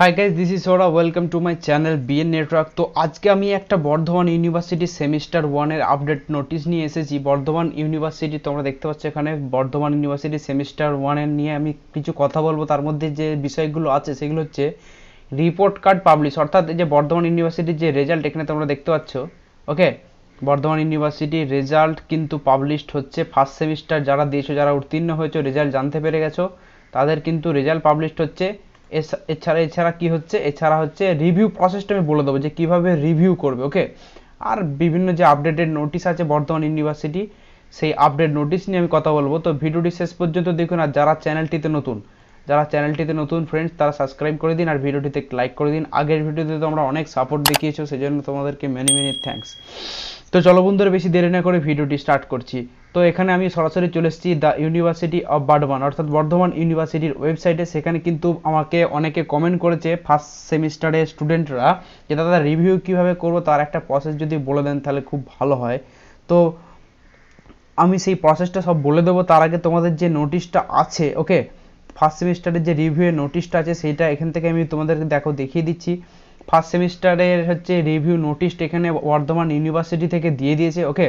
Hi guys this is ওরা welcome to my channel BN network তো আজকে আমি একটা বর্ধমান ইউনিভার্সিটি সেমিস্টার ওয়ানের আপডেট নোটিশ নিয়ে এসেছি বর্ধমান ইউনিভার্সিটি তোমরা দেখতে পাচ্ছ এখানে বর্ধমান ইউনিভার্সিটি সেমিস্টার ওয়ানের নিয়ে আমি কিছু কথা বলবো তার মধ্যে যে বিষয়গুলো আছে সেগুলো হচ্ছে রিপোর্ট কার্ড পাবলিশ অর্থাৎ যে বর্ধমান ইউনিভার্সিটির যে রেজাল্ট এখানে তোমরা দেখতে পাচ্ছ ওকে বর্ধমান ইউনিভার্সিটির রেজাল্ট কিন্তু পাবলিশড হচ্ছে ফার্স্ট সেমিস্টার যারা দিয়েছো যারা উত্তীর্ণ হয়েছো রেজাল্ট জানতে পেরে গেছো তাদের কিন্তু রেজাল্ট পাবলিশড হচ্ছে এছাড়া এছাড়া কি হচ্ছে এছাড়া হচ্ছে রিভিউ প্রসেসটা আমি বলে দেবো যে কিভাবে রিভিউ করবে ওকে আর বিভিন্ন যে আপডেটেড নোটিশ আছে বর্ধমান ইউনিভার্সিটি সেই আপডেট নোটিশ নিয়ে আমি কথা বলবো তো ভিডিওটি শেষ পর্যন্ত দেখুন আর যারা চ্যানেলটিতে নতুন যারা চ্যানেলটিতে নতুন ফ্রেন্ডস তারা সাবস্ক্রাইব করে দিন আর ভিডিওটিতে লাইক করে দিন আগের ভিডিওতে তোমরা অনেক সাপোর্ট দেখিয়েছো সেই জন্য তোমাদেরকে মেনি মেনি থ্যাঙ্কস তো চলো বন্ধুরা বেশি দেরি না করে ভিডিওটি স্টার্ট করছি তো এখানে আমি সরাসরি চলে এসেছি দ্য ইউনিভার্সিটি অফ বর্ধমান অর্থাৎ বর্ধমান ইউনিভার্সিটির ওয়েবসাইটে সেখানে কিন্তু আমাকে অনেকে কমেন্ট করেছে ফার্স্ট সেমিস্টারের স্টুডেন্টরা যে দাদা রিভিউ কীভাবে করবো তার একটা প্রসেস যদি বলে দেন তাহলে খুব ভালো হয় তো আমি সেই প্রসেসটা সব বলে দেবো তার আগে তোমাদের যে নোটিশটা আছে ওকে ফার্স্ট সেমিস্টারের যে রিভিউ নোটিশটা আছে সেটা এখান থেকে আমি তোমাদেরকে দেখো দেখিয়ে দিচ্ছি ফার্স্ট সেমিস্টারের হচ্ছে রিভিউ নোটিশটা এখানে বর্ধমান ইউনিভার্সিটি থেকে দিয়ে দিয়েছে ওকে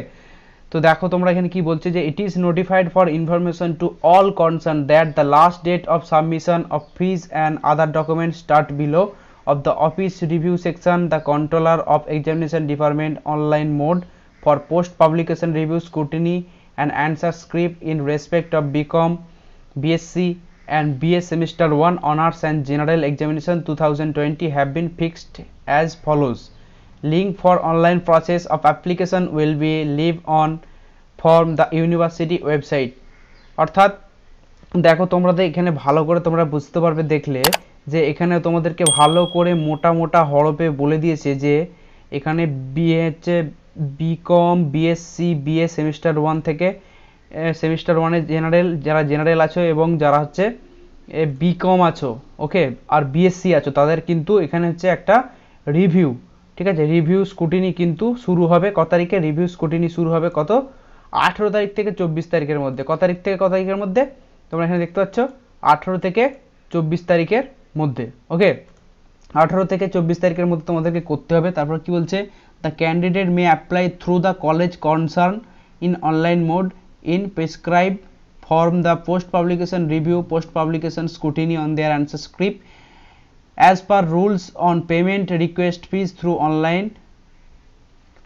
তো দেখো তোমরা এখানে কি বলছে যে it is notified for information to all concern that the last date of submission of fees and other document start below of the office review section the controller of examination department online mode for post publication review scrutiny and answer script in respect of B Com B Sc and BA Semester 1 Honors and General Examination 2020 have been fixed as follows. Link for online process of application will be live on from the university website. অর্থাৎ দেখো তোমরা এখানে ভালো করে তোমরা বুঝতে পারবে দেখলে যে এখানে তোমাদেরকে ভালো করে মোটা মোটা হরপে বলে দিয়েছে যে এখানে বিএ হচ্ছে B Com B Sc BA semester one থেকে সেমিস্টার ওয়ানে জেনারেল যারা জেনারেল আছো এবং যারা হচ্ছে বিকম আছো ওকে আর বিএসসি আছো তাদের কিন্তু এখানে হচ্ছে একটা রিভিউ ঠিক আছে রিভিউ স্কুটিনি কিন্তু শুরু হবে ক তারিখে রিভিউ স্কুটিনি শুরু হবে কত আঠেরো তারিখ থেকে চব্বিশ তারিখের মধ্যে ক তারিখ থেকে ক তারিখের মধ্যে তোমরা এখানে দেখতে পাচ্ছ আঠেরো থেকে চব্বিশ তারিখের মধ্যে ওকে আঠেরো থেকে চব্বিশ তারিখের মধ্যে তোমাদেরকে করতে হবে তারপর কি বলছে the candidate may apply through the college concern in online mode in prescribed form the post publication review post publication scrutiny on their answer script as per rules on payment request fees through online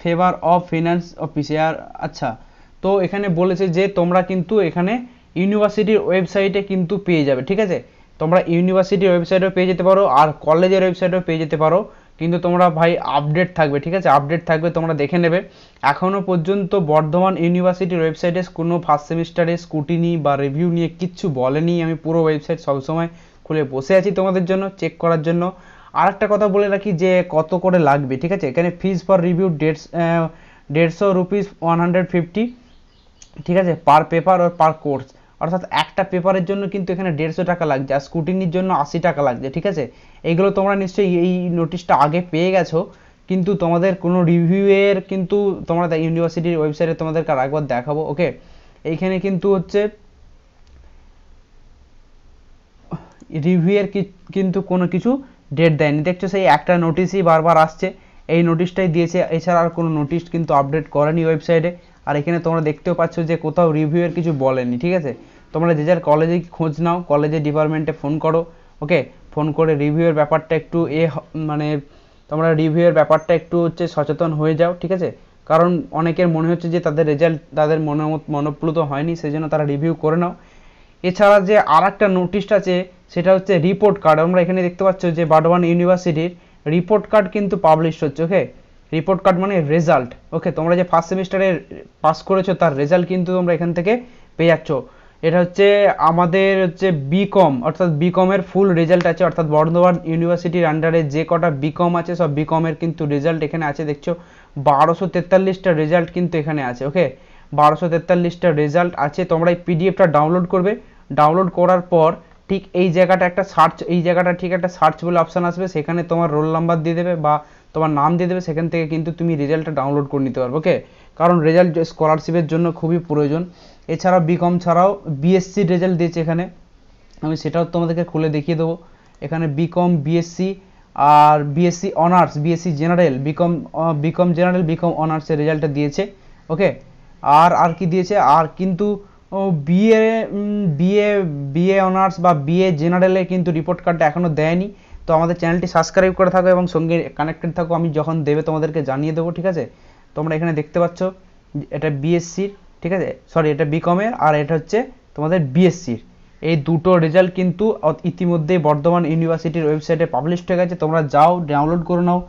favor of finance officer আচ্ছা তো এখানে বলেছে যে তোমরা কিন্তু এখানে ইউনিভার্সিটির ওয়েবসাইটে কিন্তু পেয়ে যাবে ঠিক আছে তোমরা ইউনিভার্সিটির ওয়েবসাইটেও পেয়ে যেতে পারো আর কলেজের ওয়েবসাইটেও পেয়ে যেতে পারো কিন্তু তোমরা ভাই আপডেট থাকবে ঠিক আছে আপডেট থাকবে তোমরা দেখে নেবে এখনও পর্যন্ত বর্ধমান ইউনিভার্সিটির ওয়েবসাইটে কোনো ফার্স্ট সেমিস্টারে স্কুটিনি বা রিভিউ নিয়ে কিচ্ছু বলেনি আমি পুরো ওয়েবসাইট সবসময় খুলে বসে আছি তোমাদের জন্য চেক করার জন্য আর একটা কথা বলে রাখি যে কত করে লাগবে ঠিক আছে এখানে ফিজ ফর রিভিউ দেড়শ দেড়শো রুপিস ওয়ান হান্ড্রেড ফিফটি ঠিক আছে পার পেপার আর পার কোর্স অর্থাৎ একটা পেপারের জন্য কিন্তু এখানে দেড়শো টাকা লাগছে আর স্কুটিনির জন্য আশি টাকা লাগছে ঠিক আছে এইগুলো তোমরা নিশ্চয়ই এই নোটিশটা আগে পেয়ে গেছো কিন্তু তোমাদের কোনো রিভিউয়ের কিন্তু তোমরা ইউনিভার্সিটির ওয়েবসাইটে তোমাদেরকে আর একবার দেখাবো ওকে এইখানে কিন্তু হচ্ছে রিভিউয়ের কিন্তু কোনো কিছু ডেট দেয়নি দেখছো সেই একটা নোটিশই বারবার আসছে এই নোটিশটাই দিয়েছে এছাড়া আর কোনো নোটিশ কিন্তু আপডেট করেনি ওয়েবসাইটে আর এখানে তোমরা দেখতেও পাচ্ছ যে কোথাও রিভিউয়ের কিছু বলেনি ঠিক আছে তোমরা যে যার কলেজে খোঁজ নাও কলেজে ডিপার্টমেন্টে ফোন করো ওকে ফোন করে রিভিউয়ের ব্যাপারটা একটু এ মানে তোমরা রিভিউয়ের ব্যাপারটা একটু হচ্ছে সচেতন হয়ে যাও ঠিক আছে কারণ অনেকের মনে হচ্ছে যে তাদের রেজাল্ট তাদের মনে মনোপ্লুত হয়নি সেই জন্য তারা রিভিউ করে নাও এছাড়া যে আর একটা নোটিশ আছে সেটা হচ্ছে রিপোর্ট কার্ড আমরা এখানে দেখতে পাচ্ছ যে বাডওয়ান ইউনিভার্সিটির রিপোর্ট কার্ড কিন্তু পাবলিশ হচ্ছে ওকে রিপোর্ট কার্ড মানে রেজাল্ট ওকে তোমরা যে ফার্স্ট সেমিস্টারে পাস করেছো তার রেজাল্ট কিন্তু তোমরা এখান থেকে পেয়ে যাচ্ছ এটা হচ্ছে আমাদের হচ্ছে বিকম অর্থাৎ বিকমের ফুল রেজাল্ট আছে অর্থাৎ বর্ধমান ইউনিভার্সিটির আন্ডারে যে কটা বিকম আছে সব বিকমের কিন্তু রেজাল্ট এখানে আছে দেখছো বারোশো তেতাল্লিশটা রেজাল্ট কিন্তু এখানে আছে ওকে বারোশো তেতাল্লিশটা রেজাল্ট আছে তোমরা এই পিডিএফটা ডাউনলোড করবে ডাউনলোড করার পর ঠিক এই জায়গাটা একটা সার্চ এই জায়গাটা ঠিক একটা সার্চ বলে অপশান আসবে সেখানে তোমার রোল নাম্বার দিয়ে দেবে বা তোমার নাম দিয়ে দেবে সেখান থেকে কিন্তু তুমি রেজাল্টটা ডাউনলোড করে নিতে পারবে ওকে কারণ রেজাল্ট স্কলারশিপের জন্য খুবই প্রয়োজন এছাড়া বিকম ছাড়াও বিএসসি রেজাল্ট দিয়েছে এখানে আমি সেটাও তোমাদেরকে খুলে দেখিয়ে দেবো এখানে বিকম বিএসসি আর B Sc honours B Sc general B Com B Com general B Com অনার্সের রেজাল্টটা দিয়েছে ওকে আর আর কি দিয়েছে আর কিন্তু বিএ বিএ বিএ অনার্স বা বিএ জেনারেলে কিন্তু রিপোর্ট কার্ডটা এখনও দেয়নি তো আমাদের চ্যানেলটি সাবস্ক্রাইব করে থাকো এবং সঙ্গে কানেক্টেড থাকো আমি যখন দেবে তোমাদেরকে জানিয়ে দেবো ঠিক আছে তোমরা এখানে দেখতে পাচ্ছ এটা বিএসসির ঠিক আছে সরি এটা বিকমের আর এটা হচ্ছে তোমাদের বিএসসির এই দুটো রেজাল্ট কিন্তু ইতিমধ্যেই বর্ধমান ইউনিভার্সিটির ওয়েবসাইটে পাবলিশ হয়ে গেছে তোমরা যাও ডাউনলোড করে নাও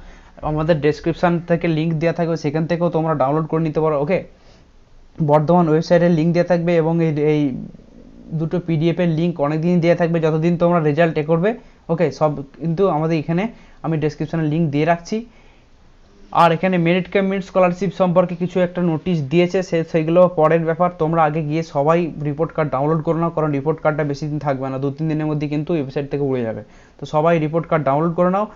আমাদের ডেসক্রিপশান থেকে লিঙ্ক দেওয়া থাকবে সেখান থেকেও তোমরা ডাউনলোড করে নিতে পারো ওকে বর্ধমান ওয়েবসাইটের লিঙ্ক দেওয়া থাকবে এবং এই এই দুটো পিডিএফের লিঙ্ক অনেকদিনই দেওয়া থাকবে যতদিন তোমরা রেজাল্ট এ করবে ওকে সব কিন্তু আমাদের এখানে আমি ডেসক্রিপশানে লিঙ্ক দিয়ে রাখছি আর এখানে মেরিট ক্যাম্প স্কলারশিপ সম্পর্কে কিছু একটা নোটিশ দিয়েছে সে সেগুলো পরের ব্যাপার তোমরা আগে গিয়ে সবাই রিপোর্ট কার্ড ডাউনলোড করো না কারণ রিপোর্ট কার্ডটা বেশি দিন থাকবে না দু তিন দিনের মধ্যে কিন্তু ওয়েবসাইট থেকে উড়ে যাবে তো সবাই রিপোর্ট কার্ড ডাউনলোড করে নাও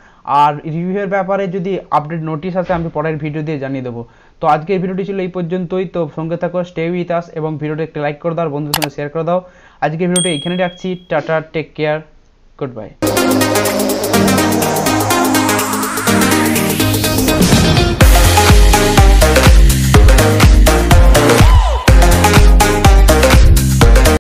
আর রিভিউয়ের ব্যাপারে যদি আপডেট নোটিশ আসে আমি পরের ভিডিও দিয়ে জানিয়ে দেবো তো আজকের ভিডিওটি ছিল এই পর্যন্তই তো সঙ্গে থাকো স্টে উইথ আস এবং ভিডিওটি একটা লাইক করে দাও বন্ধুদের সঙ্গে শেয়ার করে দাও আজকের ভিডিওটি এখানে রাখছি tata take care goodbye Thank you.